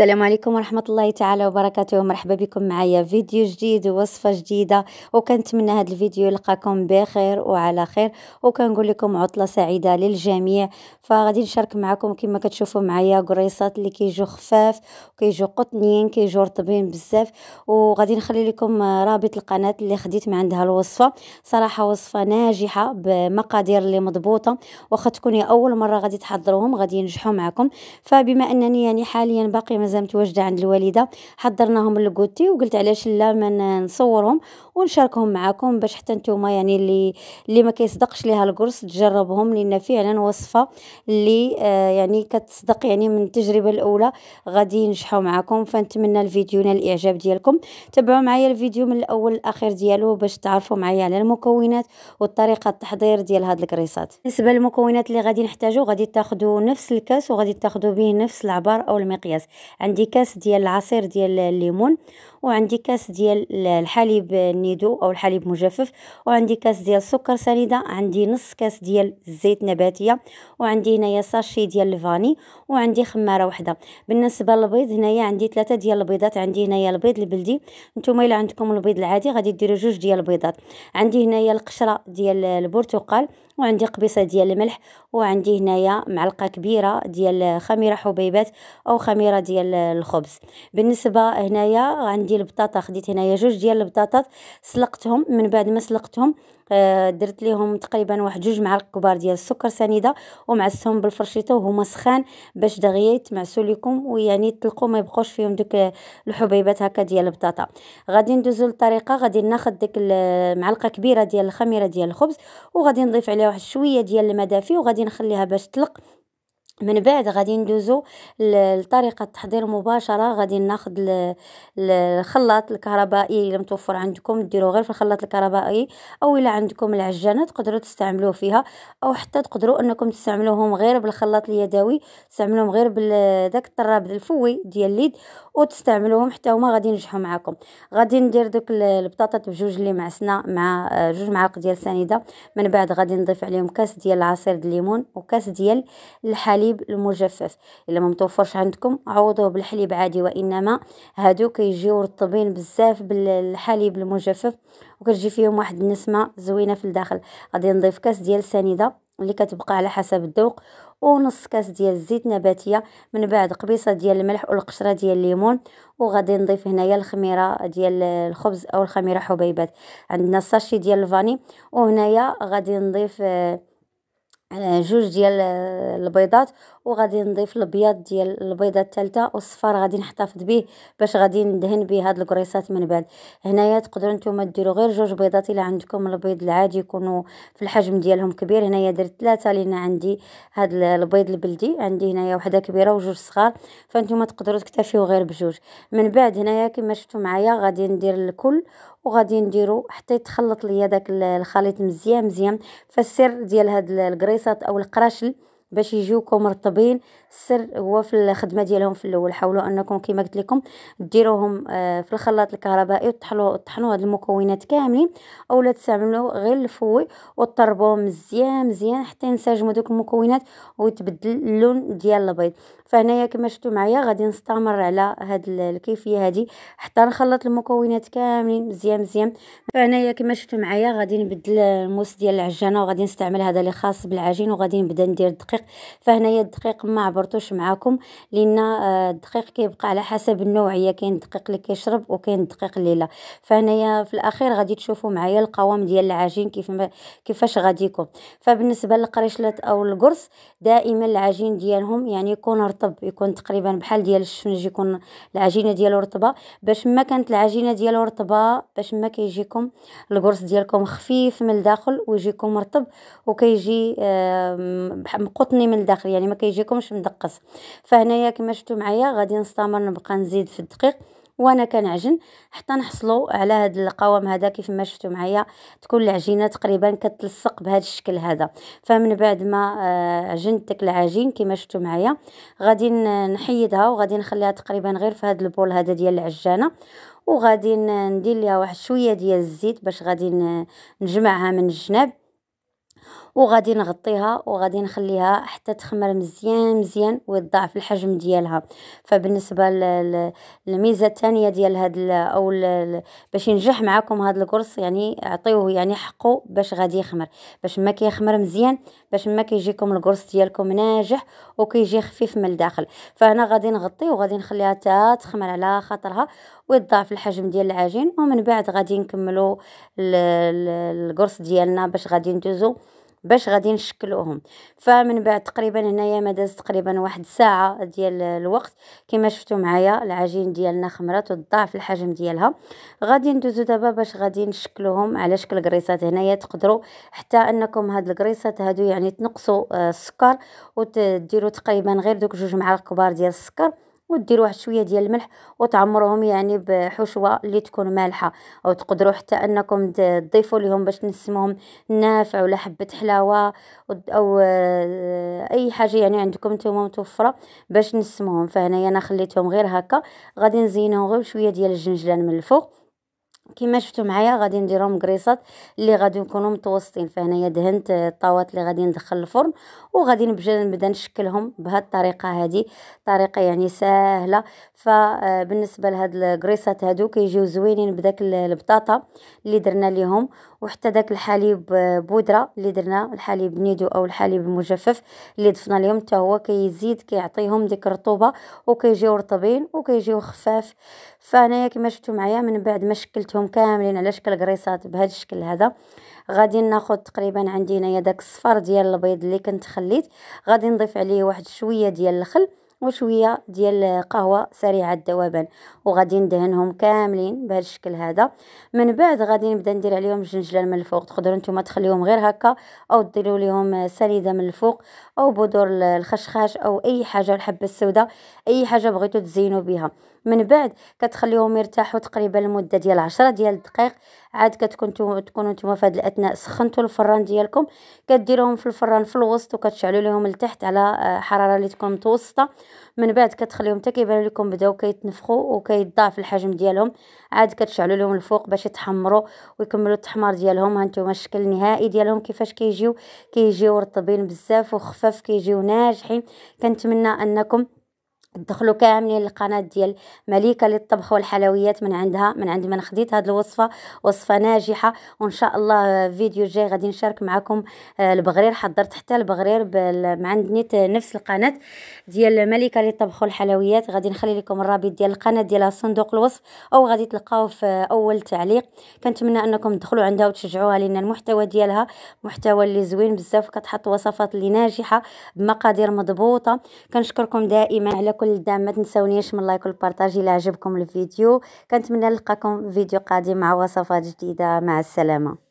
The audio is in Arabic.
السلام عليكم ورحمة الله تعالى وبركاته مرحبا بكم معايا فيديو جديد ووصفة جديدة وكنتمنى هذا الفيديو يلقاكم بخير وعلى خير وكنقول لكم عطلة سعيدة للجميع فغادي نشارك معكم كما كتشوفوا معايا قريصات اللي كيجو خفاف وكيجو قطنيين كيجو رطبين بزاف وغادي نخلي لكم رابط القناة اللي خديت من عندها الوصفة صراحة وصفة ناجحة بمقادير اللي مضبوطة واخا تكوني أول مرة غادي تحضروهم غادي ينجحوا معكم فبما أنني يعني حاليا باقي مازال متواجده عند الوالده حضرناهم للكوتي وقلت علاش لا ما نصورهم ونشاركهم معاكم باش حتى نتوما يعني اللي اللي ما كيصدقش ليها القرص تجربهم لان فعلا وصفه اللي آه يعني كتصدق يعني من التجربه الاولى غادي ينجحوا معاكم فنتمنى الفيديو نال الاعجاب ديالكم تابعوا معايا الفيديو من الاول للاخير ديالو باش تعرفوا معايا على المكونات والطريقه التحضير ديال هاد الكريسات بالنسبه للمكونات اللي غادي نحتاجو غادي تاخذوا نفس الكاس وغادي تاخذوا به نفس العبار او المقياس عندي كاس ديال العصير ديال الليمون وعندي كاس ديال الحليب النيدو او الحليب مجفف وعندي كاس ديال السكر سنيده عندي نص كاس ديال الزيت نباتيه وعندي هنايا ساشي ديال الفاني وعندي خماره وحده بالنسبه للبيض هنايا عندي ثلاثه ديال البيضات عندي هنايا البيض البلدي نتوما الا عندكم البيض العادي غادي ديروا جوج ديال البيضات عندي هنايا القشره ديال البرتقال وعندي قبيصه ديال الملح وعندي هنايا معلقه كبيره ديال خميره حبيبات او خميره ديال الخبز بالنسبه هنايا عندي ديال البطاطا خديت هنايا جوج ديال البطاطات سلقتهم من بعد ما سلقتهم آه درت ليهم تقريبا واحد جوج معالق كبار ديال السكر سنيده ومعسهم بالفرشيطه وهما سخان باش دغيا يتمعسوا لكم ويعني تلقوا ما يبقوش فيهم دوك الحبيبات هكا ديال البطاطا غادي ندوزو للطريقه غادي ناخذ ديك المعلقه كبيره ديال الخميره ديال الخبز وغادي نضيف عليها واحد شويه ديال الماء دافي وغادي نخليها باش تلق من بعد غادي ندوزو لطريقه التحضير مباشره غادي ناخذ الخلاط الكهربائي الا متوفر عندكم ديروه غير في الخلاط الكهربائي او الا عندكم العجانه تقدروا تستعملوه فيها او حتى تقدروا انكم تستعملوهم غير بالخلاط اليدوي تستعملوهم غير بالذاك الطراب الفوي ديال اليد وتستعملوهم حتى هما غادي ينجحوا معكم غادي ندير دوك البطاطا بجوج اللي معسنا مع جوج معالق ديال سنيده من بعد غادي نضيف عليهم كاس ديال عصير الليمون وكاس ديال الحليب الحليب المجفف الا ما متوفرش عندكم عوضوه بالحليب عادي وانما هادو كيجيو رطبين بزاف بالحليب المجفف وكتجي فيهم واحد النسمه زوينه في الداخل غادي نضيف كاس ديال السنيده اللي كتبقى على حسب الذوق ونص كاس ديال الزيت نباتيه من بعد قبيصه ديال الملح والقشره ديال الليمون وغادي نضيف هنايا الخميره ديال الخبز او الخميره حبيبات عندنا الساشي ديال الفاني وهنايا غادي نضيف آه، على جوج ديال البيضات وغادي نضيف الابيض ديال البيضه الثالثه والصفار غادي نحتفظ به باش غادي ندهن به هاد الكريسات من بعد هنايا تقدروا نتوما ديروا غير جوج بيضات الا عندكم البيض العادي يكونوا في الحجم ديالهم كبير هنايا درت ثلاثه لان عندي هاد البيض البلدي عندي هنايا وحده كبيره وجوج صغار فانتوما تقدروا تكتفيو غير بجوج من بعد هنايا كما شفتوا معايا غادي ندير الكل وغادي نديرو حتى يتخلط ليا داك الخليط مزيان مزيان فالسر ديال هاد الكريسات او القراشل باش يجوكم مرطبين السر هو في الخدمه ديالهم في الاول حاولوا انكم كما قلت لكم ديروهم آه، في الخلاط الكهربائي وطحنوا طحنوا هاد المكونات كاملين اولا تستعملوا غير الفوي وطربوه مزيان مزيان حتى ينسجموا دوك المكونات ويتبدل اللون ديال البيض فهنايا كما شفتوا معايا غادي نستمر على هاد الكيفيه هادي حتى نخلط المكونات كاملين مزيان مزيان فهنايا كما شفتوا معايا غادي نبدل الموس ديال العجانه وغادي نستعمل هذا اللي خاص بالعجين وغادي نبدا ندير الدقيق فهنايا الدقيق معبر كيفورطوش معاكم لان آه، الدقيق كيبقى على حسب النوعيه كاين الدقيق اللي كيشرب وكاين الدقيق اللي لا فهنايا في الاخير غادي تشوفوا معايا القوام ديال العجين كيف ما كيفاش غادي يكون فبالنسبه للقريشلات او القرص دائما العجين ديالهم يعني يكون رطب يكون تقريبا بحال ديال الشفنج يكون العجينه ديالو رطبه باش ما كانت العجينه ديالو رطبه باش ما كيجيكم القرص ديالكم خفيف من الداخل ويجيكم رطب وكيجي مقطني من الداخل يعني ما كيجيكمش من ندقف فهنايا كما شفتوا معايا غادي نستمر نبقى نزيد في الدقيق وانا كنعجن حتى نحصلوا على هذا القوام هذا كيف ما شفتوا معايا تكون العجينه تقريبا كتلصق بهذا الشكل هذا فمن بعد ما آه، عجنت داك العجين كما شفتوا معايا غادي نحيدها وغادي نخليها تقريبا غير في هذا البول هذا ديال العجانه وغادي ندير ليها واحد شويه ديال الزيت باش غادي نجمعها من الجناب وغادي نغطيها وغادي نخليها حتى تخمر مزيان مزيان ويضاعف الحجم ديالها فبالنسبه للميزه الثانيه ديال هاد او باش ينجح معكم هاد القرص يعني اعطيوه يعني حقه باش غادي يخمر باش ما كيخمر مزيان باش ما كيجيكم القرص ديالكم ناجح وكيجي خفيف من الداخل فهنا غادي نغطي وغادي نخليها حتى تخمر على خاطرها ويضاعف الحجم ديال العجين ومن بعد غادي نكملو القرص ديالنا باش غادي ندوزو باش غادي نشكلوهم فمن بعد تقريبا هنايا ما داز تقريبا واحد ساعه ديال الوقت كما شفتوا معايا العجين ديالنا خمرات وضاعف الحجم ديالها غادي ندوزو دابا باش غادي نشكلوهم على شكل كريسات هنايا تقدروا حتى انكم هاد الكريسات هادو يعني تنقصوا آه، السكر وتديروا تقريبا غير دوك جوج معالق كبار ديال السكر ودير واحد شويه ديال الملح وتعمروهم يعني بحشوه اللي تكون مالحه او تقدروا حتى انكم تضيفوا لهم باش نسموهم نافع ولا حبه حلاوه او آه، اي حاجه يعني عندكم نتوما متوفره باش نسمهم فهنايا انا خليتهم غير هكا غادي نزينهم غير بشويه ديال الجنجلان من الفوق كما شفتوا معايا غادي نديرهم كريصات اللي غادي نكونوا متوسطين فهنايا دهنت الطاوات اللي غادي ندخل الفرن وغادي نبدا نبدا نشكلهم بهاد الطريقه هادي طريقه يعني سهله فبالنسبه آه، لهاد الكريصات هادو كيجيو زوينين بداك البطاطا اللي درنا ليهم وحتى داك الحليب آه، بودره اللي درنا الحليب نيدو او الحليب المجفف اللي ضفنا ليهم حتى هو كيزيد كيعطيهم ديك الرطوبه وكيجيو رطبين وكيجيو خفاف فهنايا كما شفتوا معايا من بعد ما شكلت درتهم كاملين على شكل قريصات بهذا الشكل هذا غادي ناخذ تقريبا عندي هنايا داك الصفر ديال البيض اللي كنت خليت غادي نضيف عليه واحد شويه ديال الخل وشويه ديال قهوه سريعه الذوبان وغادي ندهنهم كاملين بهذا الشكل هذا من بعد غادي نبدا ندير عليهم الجنجلان من الفوق تقدروا نتوما تخليهم غير هكا او ديروا لهم سريده من الفوق او بذور الخشخاش او اي حاجه الحبه السوداء اي حاجه بغيتو تزينوا بها من بعد كتخليهم يرتاحوا تقريبا لمده ديال 10 ديال الدقائق عاد كتكون تكونوا نتوما في هذه الاثناء سخنتوا الفران ديالكم كديروهم في الفران في الوسط وكتشعلوا لهم لتحت على آه، حراره اللي تكون متوسطه من بعد كتخليهم حتى كيبان لكم بداو كيتنفخوا وكيضاعف الحجم ديالهم عاد كتشعلوا لهم الفوق باش يتحمروا ويكملوا التحمار ديالهم هانتوما الشكل النهائي ديالهم كيفاش كيجيو كيجيو رطبين بزاف وخفاف كيجيو ناجحين كنتمنى انكم دخلوا كاملين القناه ديال مليكه للطبخ والحلويات من عندها من عند من خديت هذه الوصفه وصفه ناجحه وان شاء الله فيديو جاي غادي نشارك معكم آه، البغرير حضرت حتى البغرير مع عندني نفس القناه ديال مليكه للطبخ والحلويات غادي نخلي لكم الرابط ديال القناه ديالها صندوق الوصف او غادي تلقاوه في اول تعليق كنتمنى انكم تدخلوا عندها وتشجعوها لان المحتوى ديالها محتوى اللي زوين بزاف كتحط وصفات اللي ناجحه بمقادير مضبوطه كنشكركم دائما على كل كل الدعم ما تنسونيش من لايك والبارطاج الى عجبكم الفيديو كنتمنى نلقاكم في فيديو قادم مع وصفات جديده مع السلامه